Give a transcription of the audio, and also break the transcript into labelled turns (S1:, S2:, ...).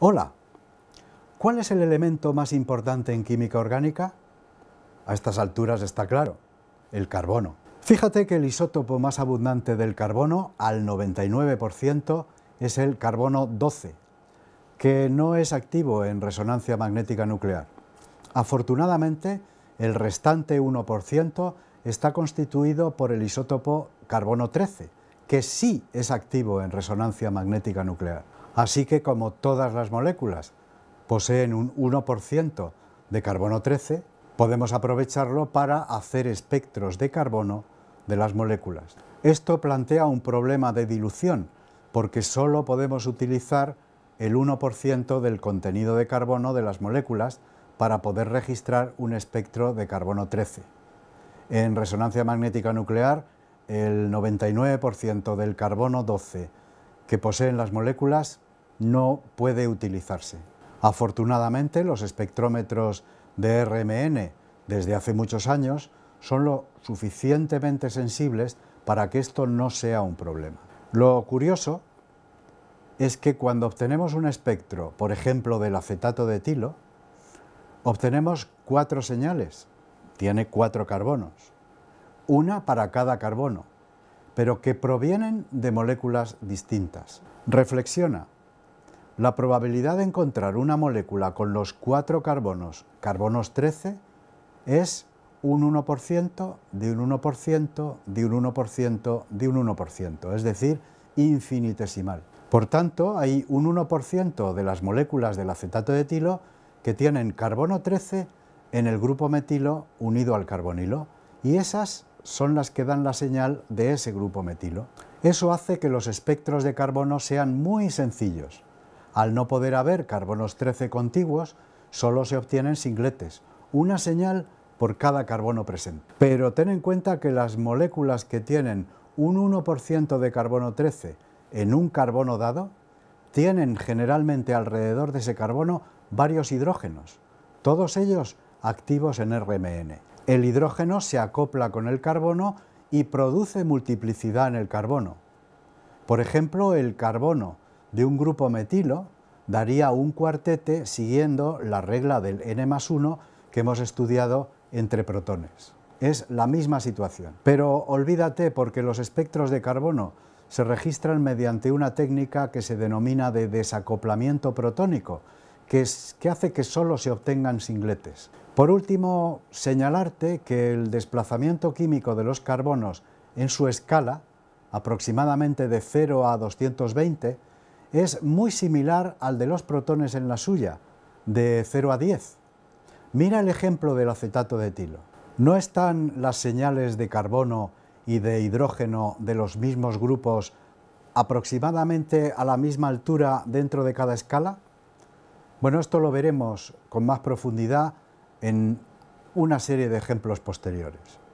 S1: Hola, ¿cuál es el elemento más importante en química orgánica? A estas alturas está claro, el carbono. Fíjate que el isótopo más abundante del carbono, al 99%, es el carbono 12, que no es activo en resonancia magnética nuclear. Afortunadamente, el restante 1% está constituido por el isótopo carbono 13, que sí es activo en resonancia magnética nuclear. Así que como todas las moléculas poseen un 1% de carbono 13, podemos aprovecharlo para hacer espectros de carbono de las moléculas. Esto plantea un problema de dilución, porque solo podemos utilizar el 1% del contenido de carbono de las moléculas para poder registrar un espectro de carbono 13. En resonancia magnética nuclear, el 99% del carbono 12 que poseen las moléculas no puede utilizarse. Afortunadamente, los espectrómetros de RMN desde hace muchos años son lo suficientemente sensibles para que esto no sea un problema. Lo curioso es que cuando obtenemos un espectro, por ejemplo, del acetato de etilo, obtenemos cuatro señales, tiene cuatro carbonos, una para cada carbono, pero que provienen de moléculas distintas. Reflexiona, la probabilidad de encontrar una molécula con los cuatro carbonos, carbonos 13, es un 1%, de un 1%, de un 1%, de un 1%, es decir, infinitesimal. Por tanto, hay un 1% de las moléculas del acetato de etilo que tienen carbono 13 en el grupo metilo unido al carbonilo, y esas son las que dan la señal de ese grupo metilo. Eso hace que los espectros de carbono sean muy sencillos. Al no poder haber carbonos 13 contiguos, solo se obtienen singletes, una señal por cada carbono presente. Pero ten en cuenta que las moléculas que tienen un 1% de carbono 13 en un carbono dado, tienen generalmente alrededor de ese carbono varios hidrógenos, todos ellos activos en RMN. El hidrógeno se acopla con el carbono y produce multiplicidad en el carbono. Por ejemplo, el carbono de un grupo metilo daría un cuartete siguiendo la regla del n más 1 que hemos estudiado entre protones. Es la misma situación. Pero olvídate porque los espectros de carbono se registran mediante una técnica que se denomina de desacoplamiento protónico, que, que hace que solo se obtengan singletes. Por último, señalarte que el desplazamiento químico de los carbonos en su escala, aproximadamente de 0 a 220, es muy similar al de los protones en la suya, de 0 a 10. Mira el ejemplo del acetato de etilo. ¿No están las señales de carbono y de hidrógeno de los mismos grupos aproximadamente a la misma altura dentro de cada escala? Bueno, esto lo veremos con más profundidad en una serie de ejemplos posteriores.